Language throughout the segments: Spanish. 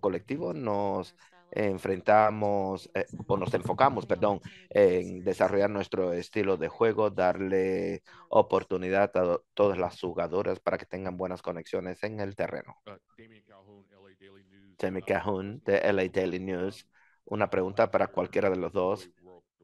colectivo nos enfrentamos eh, o nos enfocamos, perdón, en desarrollar nuestro estilo de juego, darle oportunidad a todas las jugadoras para que tengan buenas conexiones en el terreno. Jamie uh, Cajun uh, de LA Daily News, una pregunta uh, para cualquiera de los dos.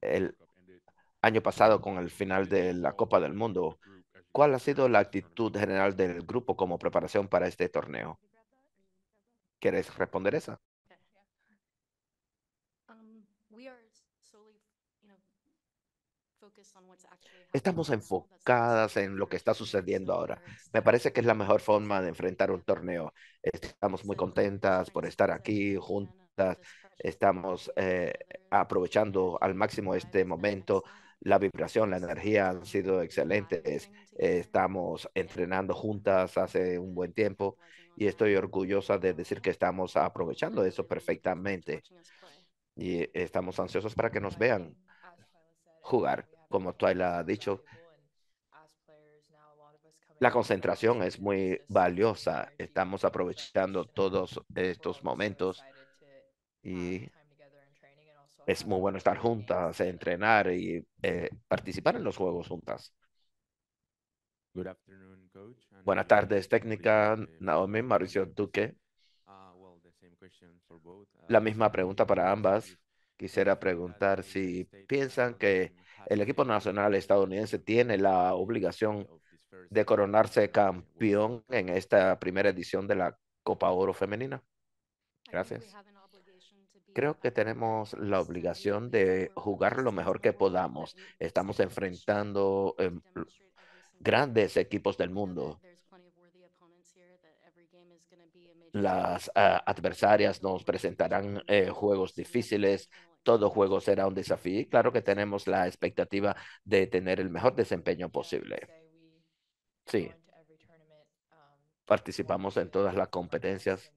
El año pasado con el final de la Copa del Mundo, ¿cuál ha sido la actitud general del grupo como preparación para este torneo? ¿Quieres responder esa? Um, Estamos enfocadas en lo que está sucediendo ahora. Me parece que es la mejor forma de enfrentar un torneo. Estamos muy contentas por estar aquí juntas. Estamos eh, aprovechando al máximo este momento. La vibración, la energía han um, sido excelentes. Estamos entrenando juntas hace un buen tiempo y estoy orgullosa de decir que estamos aprovechando eso perfectamente. Y estamos ansiosos para que nos vean jugar. Como tú ha dicho, la concentración es muy valiosa. Estamos aprovechando todos estos momentos y es muy bueno estar juntas, entrenar y eh, participar en los juegos juntas. Good Buenas tardes, técnica. Naomi, Mauricio Duque. Ah, uh, la misma pregunta para ambas. Quisiera preguntar si piensan que el equipo nacional estadounidense tiene la obligación de coronarse uh, campeón en esta primera edición de la Copa Oro Femenina. Gracias. Creo que tenemos la obligación de jugar lo mejor que podamos. Estamos enfrentando em, grandes equipos del mundo. Las ah, adversarias nos presentarán eh, juegos difíciles. Todo juego será un desafío. claro que tenemos la expectativa de tener el mejor desempeño posible. Sí. Um, Participamos en todas las competencias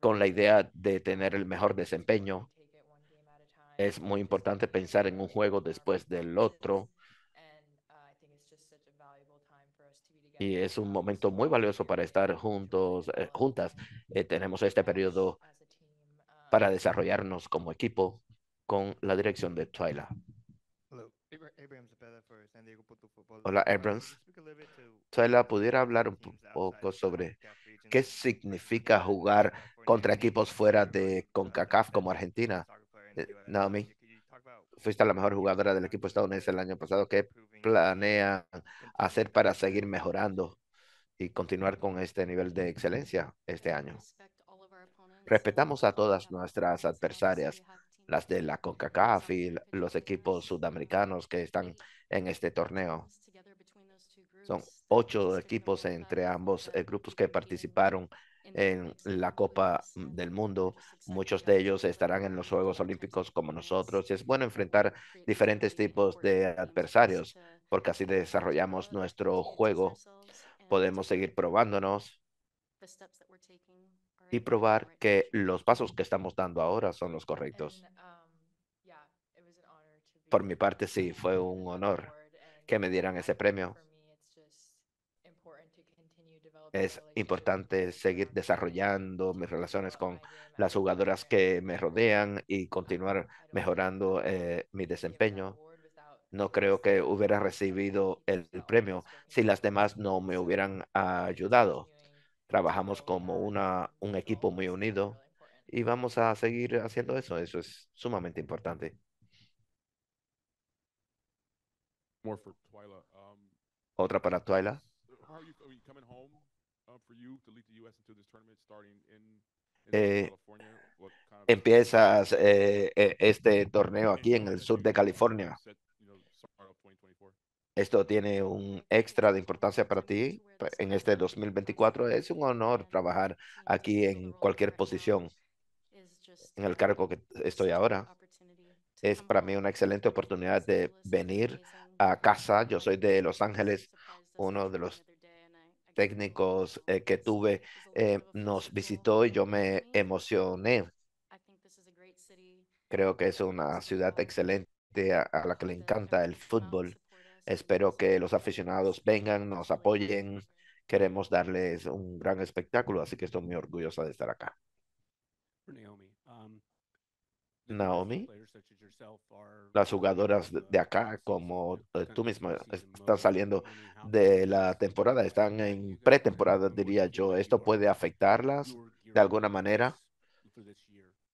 con la idea de tener el mejor desempeño. Es muy importante pensar en un juego después del otro y es un momento muy valioso para estar juntos, eh, juntas. Eh, tenemos este periodo para desarrollarnos como equipo con la dirección de Twyla. Hola, Abrams. Twyla, ¿pudiera hablar un poco sobre qué significa jugar contra equipos fuera de CONCACAF como Argentina? Eh, Naomi, fuiste la mejor jugadora del equipo estadounidense el año pasado. que planean hacer para seguir mejorando y continuar con este nivel de excelencia este año? Respetamos a todas nuestras adversarias, las de la CONCACAF y los equipos sudamericanos que están en este torneo. Son ocho equipos entre ambos eh, grupos que participaron en la Copa del Mundo. Muchos de ellos estarán en los Juegos Olímpicos como nosotros. Y es bueno enfrentar diferentes tipos de adversarios porque así desarrollamos nuestro juego. Podemos seguir probándonos y probar que los pasos que estamos dando ahora son los correctos. Por mi parte, sí, fue un honor que me dieran ese premio es importante seguir desarrollando mis relaciones con las jugadoras que me rodean y continuar mejorando eh, mi desempeño. No creo que hubiera recibido el, premio si las demás no me hubieran ayudado. Trabajamos como una, un equipo muy unido y vamos a seguir haciendo eso. Eso es sumamente importante. Um, Otra para Twyla empiezas eh, eh, este torneo aquí en el sur de California. Esto tiene un extra de importancia para ti en este 2024. Es un honor trabajar aquí en cualquier posición, en el cargo que estoy ahora. Es para mí una excelente oportunidad de venir a casa. Yo soy de Los Ángeles, uno de los técnicos eh, que tuve eh, nos visitó y yo me emocioné. Creo que es una ciudad excelente a, la que le encanta el fútbol. Espero que los aficionados vengan, nos apoyen. Queremos darles un gran espectáculo, así que estoy muy orgullosa de estar acá. Naomi, las jugadoras de uh, acá, como eh, tú misma, están saliendo de la temporada, están en pretemporada, diría yo. ¿Esto puede afectarlas de alguna manera?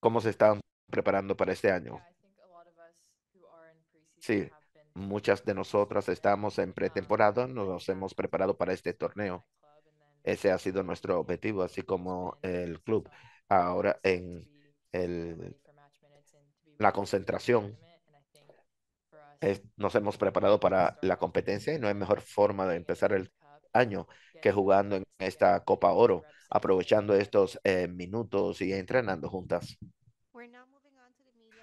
¿Cómo se están preparando para este año? Sí, muchas de nosotras estamos en um, pretemporada, nos hemos preparado para este torneo. Ese ha sido nuestro objetivo, así como el club. Ahora en el la concentración. Es, nos hemos preparado para la competencia y no hay mejor forma de empezar el año que jugando en esta Copa Oro, aprovechando estos eh, minutos y entrenando juntas.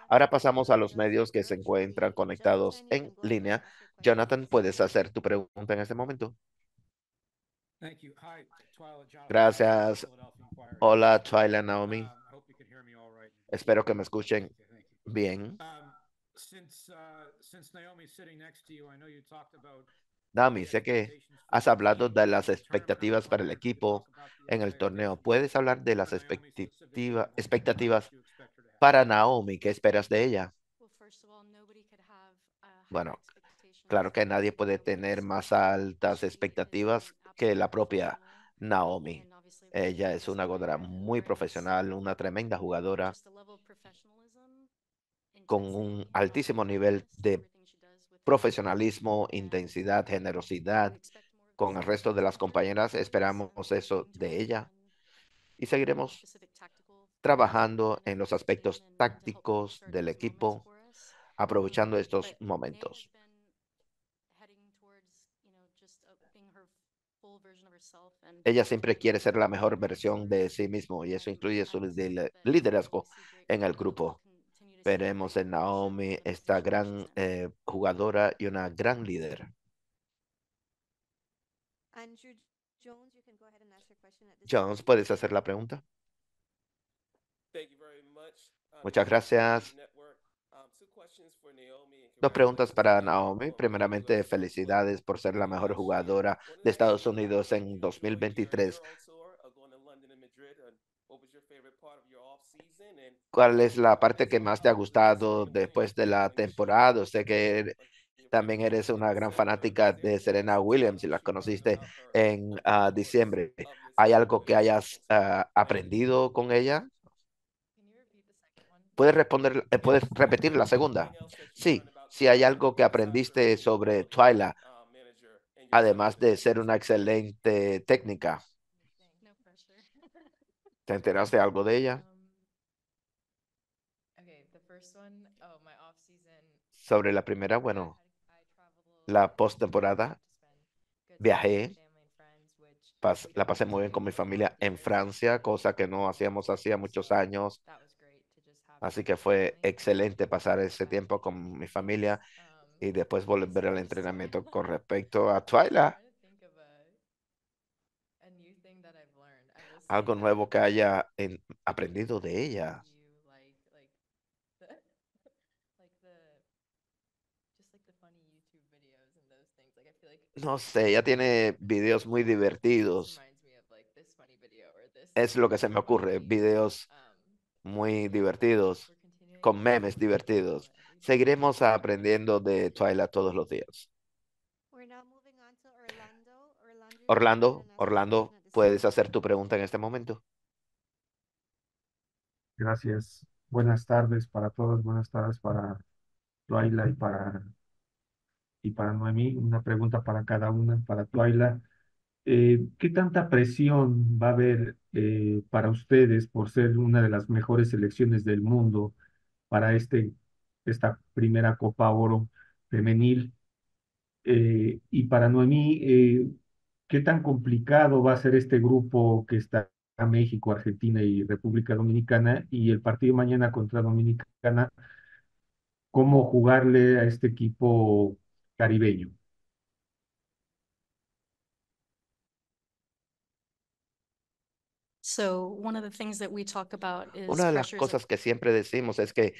Ahora pasamos a los medios que se encuentran conectados en línea. Jonathan, puedes hacer tu pregunta en este momento. Gracias. Hola, Twyla Naomi. Um, Espero que me escuchen Bien. Um, uh, Naomi, sé que has hablado de las expectativas para el equipo en el torneo. ¿Puedes hablar de las expectativas para Naomi? ¿Qué esperas de ella? Bueno, claro que nadie puede tener más altas expectativas que la propia Naomi. Ella es una jugadora muy profesional, una tremenda jugadora con un altísimo nivel de profesionalismo, intensidad, generosidad con el resto de las compañeras. Esperamos eso de ella y seguiremos trabajando en los aspectos tácticos del equipo, aprovechando estos momentos. Ella siempre quiere ser la mejor versión de sí mismo y eso incluye su liderazgo en el grupo. Veremos en eh, Naomi esta gran eh, jugadora y una gran líder. Jones, ¿puedes hacer la pregunta? Uh, Muchas gracias. Um, dos preguntas para Naomi. Primeramente, felicidades por ser la mejor jugadora de Estados Unidos en 2023. ¿Cuál es la parte que más te ha este, gustado este, este, después de la temporada? Sé que también eres una gran fanática de Serena Williams y la conociste en ah, diciembre. Ah, ¿Hay algo que hayas ah, aprendido con ella? ¿Puedes, responder, eh, ¿Puedes repetir la segunda? Sí, si hay algo que aprendiste sobre Twyla, además de ser una excelente técnica. ¿Te enteraste algo de ella? Sobre la primera, bueno, la post viajé, la pasé muy bien con mi familia en Francia, cosa que no hacíamos hacía muchos años. Así que fue excelente pasar ese tiempo con mi familia y después volver al entrenamiento con respecto a Twyla. Algo nuevo que haya aprendido de ella. no sé, ella tiene videos muy divertidos. Es lo que se me ocurre, videos um, muy divertidos, con memes divertidos. Seguiremos aprendiendo de Twilight todos los días. Orlando, Orlando, puedes hacer tu pregunta en este momento. Gracias. Buenas tardes para todos, buenas tardes para Twilight, para y para Noemí, una pregunta para cada una, para Twaila. Eh, ¿Qué tanta presión va a haber eh, para ustedes por ser una de las mejores selecciones del mundo para este, esta primera Copa Oro femenil? Eh, y para Noemí, ¿qué tan complicado va a ser este grupo que está México, Argentina y República Dominicana y el partido mañana contra Dominicana? ¿Cómo jugarle a este equipo caribeño Una de las cosas que siempre decimos es que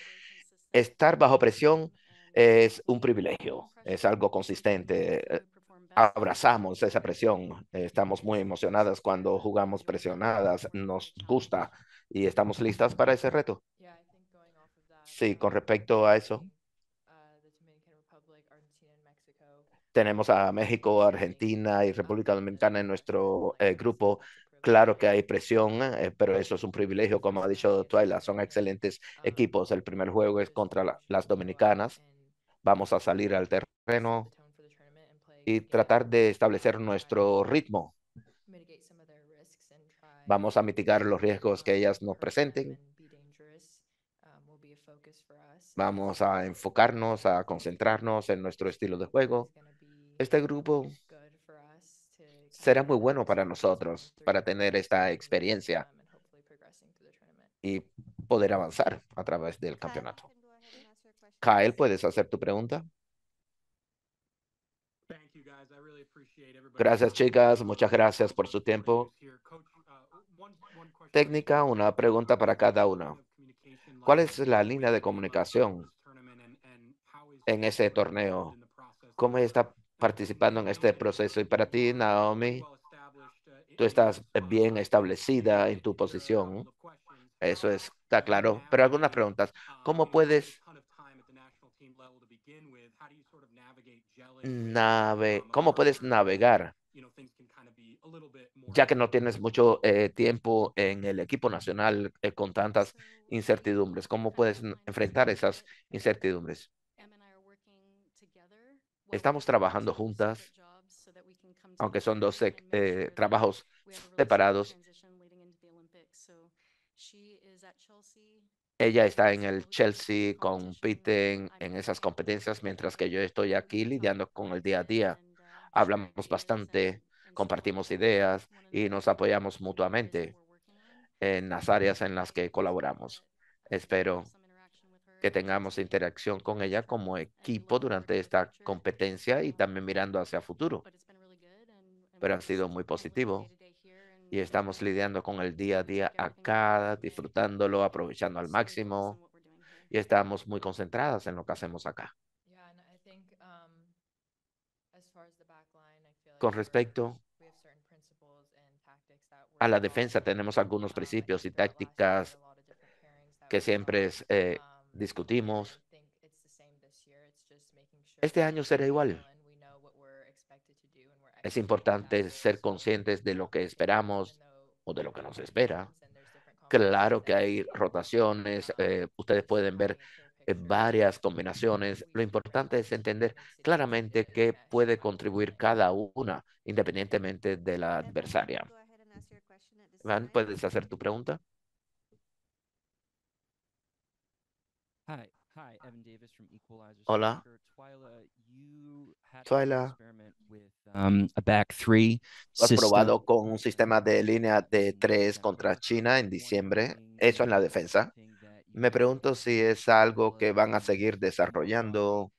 estar bajo presión es un privilegio, es algo consistente. Eh, abrazamos esa presión, estamos muy emocionadas cuando jugamos presionadas, nos gusta y estamos listas para ese reto. Sí, um, con respecto a eso, tenemos a México, Argentina y República Dominicana en nuestro eh, grupo. Claro que hay presión, eh, pero eso es un privilegio, como ha dicho Twyla, son excelentes equipos. El primer juego es contra las dominicanas. Vamos a salir al terreno y tratar de establecer nuestro ritmo. Vamos a mitigar los riesgos que ellas nos presenten. Vamos a enfocarnos, a concentrarnos en nuestro estilo de juego este grupo será muy bueno para nosotros, para tener esta experiencia y poder avanzar a través del campeonato. Kyle, ¿puedes hacer tu pregunta? Gracias, chicas. Muchas uh, gracias por su tiempo. Uh, Técnica, una pregunta uh, para cada uno. ¿Cuál es la línea de comunicación en ese torneo? ¿Cómo está participando en este proceso. Y para ti, Naomi, tú estás bien establecida en tu posición. Eso está claro. Pero algunas preguntas. ¿Cómo puedes nave cómo puedes navegar? Ya que no tienes mucho eh, tiempo en el equipo nacional eh, con tantas incertidumbres, ¿cómo puedes enfrentar esas incertidumbres? Estamos trabajando juntas, aunque son dos eh, eh, trabajos separados. Ella está en el Chelsea, compiten en esas competencias, mientras que yo estoy aquí lidiando con el día a día. Hablamos bastante, compartimos ideas y nos apoyamos mutuamente en las áreas en las que colaboramos. Espero que tengamos interacción con ella como equipo durante esta competencia y también mirando hacia futuro. Pero ha sido muy positivo y estamos lidiando con el día a día acá, disfrutándolo, aprovechando al máximo y estamos muy concentradas en lo que hacemos acá. Um, con respecto a la defensa, tenemos algunos um, principios y tácticas que siempre es, eh, discutimos. Este año será igual. Es importante ser conscientes de lo que esperamos o de lo que nos espera. Claro que hay rotaciones, eh, ustedes pueden ver eh, varias combinaciones. Lo importante es entender claramente qué puede contribuir cada una, independientemente de la adversaria. Van, ¿puedes hacer tu pregunta? Hola. Twyla, um, a back three probado con un sistema de línea de tres contra China en diciembre, eso en la defensa. Me pregunto si es algo que van a seguir desarrollando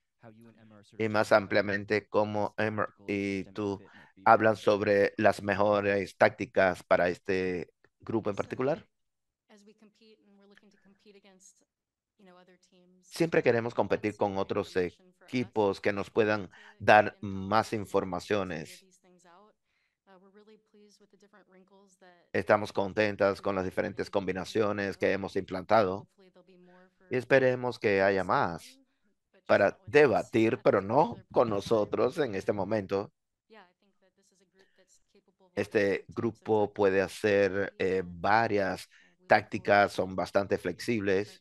y más ampliamente cómo Emmer y tú hablan sobre las mejores tácticas para este grupo en particular. Siempre queremos competir con otros equipos que nos puedan dar más informaciones. Estamos contentas con las diferentes combinaciones que hemos implantado y esperemos que haya más para debatir, pero no con nosotros en este momento. Este grupo puede hacer eh, varias tácticas, son bastante flexibles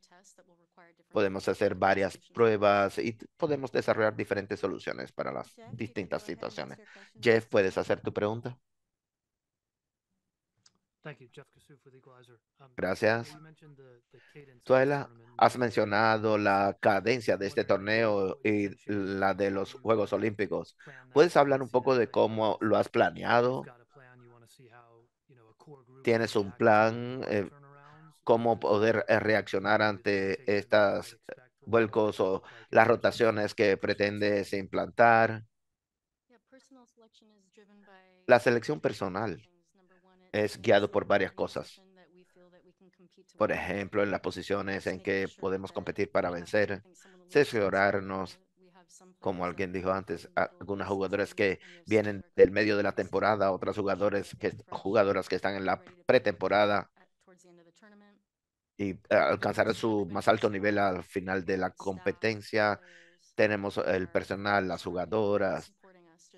podemos hacer varias pruebas y podemos desarrollar diferentes soluciones para las distintas situaciones. Jeff, ¿puedes hacer tu pregunta? Um, Gracias. Tuela, has mencionado la cadencia de este torneo y la de los Juegos Olímpicos. ¿Puedes hablar un poco de cómo lo has planeado? ¿Tienes un plan? cómo poder eh, reaccionar ante estas eh, vuelcos o las rotaciones que pretendes implantar. La selección personal es guiado por varias cosas. Por ejemplo, en las posiciones en que podemos competir para vencer, cerciorarnos, como alguien dijo antes, algunas jugadores que vienen del medio de la temporada, otras jugadores que, jugadoras que están en la pretemporada y eh, alcanzar su más alto nivel al final de la competencia. Tenemos el personal, las jugadoras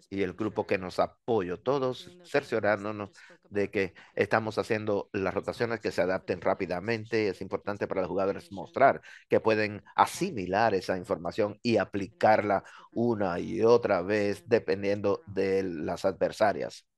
y el grupo que nos apoya. todos cerciorándonos de que estamos haciendo las rotaciones que se adapten rápidamente. Es importante para los jugadores mostrar que pueden asimilar esa información y aplicarla una y otra vez dependiendo de las adversarias.